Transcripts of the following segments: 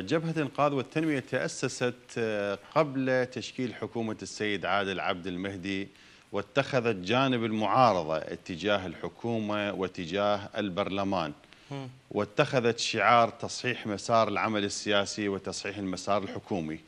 جبهة الإنقاذ والتنمية تأسست آه، قبل تشكيل حكومة السيد عادل عبد المهدي واتخذت جانب المعارضة اتجاه الحكومة واتجاه البرلمان واتخذت شعار تصحيح مسار العمل السياسي وتصحيح المسار الحكومي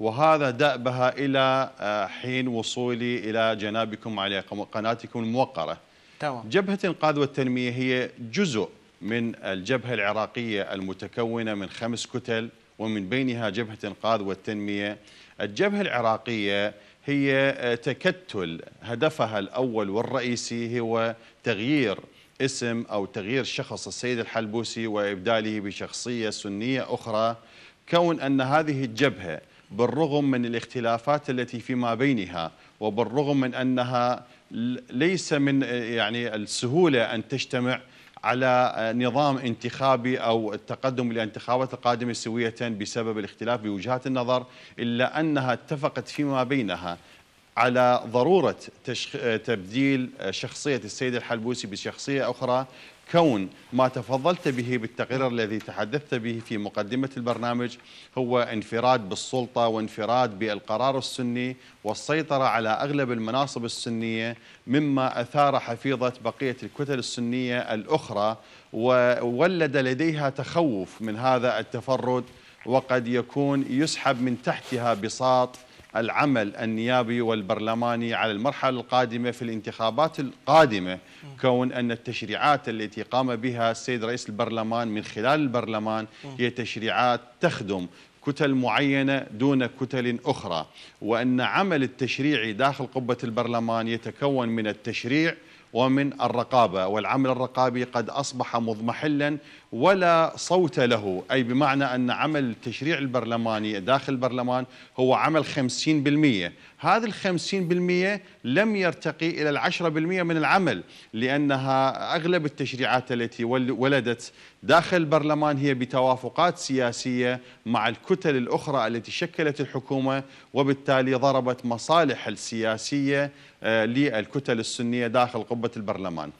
وهذا دأبها إلى آه، حين وصولي إلى جنابكم على قناتكم الموقرة جبهة الإنقاذ والتنمية هي جزء من الجبهة العراقية المتكونة من خمس كتل ومن بينها جبهة إنقاذ والتنمية الجبهة العراقية هي آه، تكتل هدفها الأول والرئيسي هو تغيير اسم أو تغيير شخص السيد الحلبوسي وإبداله بشخصية سنية أخرى كون أن هذه الجبهة بالرغم من الاختلافات التي فيما بينها وبالرغم من أنها ليس من آه، يعني السهولة أن تجتمع على نظام انتخابي أو التقدم إلى انتخابات القادمة سوية بسبب الاختلاف بوجهات النظر إلا أنها اتفقت فيما بينها على ضرورة تشخ... تبديل شخصية السيد الحلبوسي بشخصية أخرى كون ما تفضلت به بالتقرير الذي تحدثت به في مقدمة البرنامج هو انفراد بالسلطة وانفراد بالقرار السني والسيطرة على أغلب المناصب السنية مما أثار حفيظة بقية الكتل السنية الأخرى وولد لديها تخوف من هذا التفرد وقد يكون يسحب من تحتها بساط العمل النيابي والبرلماني على المرحلة القادمة في الانتخابات القادمة كون أن التشريعات التي قام بها السيد رئيس البرلمان من خلال البرلمان هي تشريعات تخدم كتل معينة دون كتل أخرى وأن عمل التشريعي داخل قبة البرلمان يتكون من التشريع ومن الرقابة والعمل الرقابي قد أصبح مضمحلا ولا صوت له أي بمعنى أن عمل التشريع البرلماني داخل البرلمان هو عمل 50% هذا الخمسين بالمئة لم يرتقي إلى العشرة بالمئة من العمل لأنها أغلب التشريعات التي ولدت داخل البرلمان هي بتوافقات سياسية مع الكتل الكتل الأخرى التي شكلت الحكومة وبالتالي ضربت مصالح السياسية آه، للكتل السنية داخل قبة البرلمان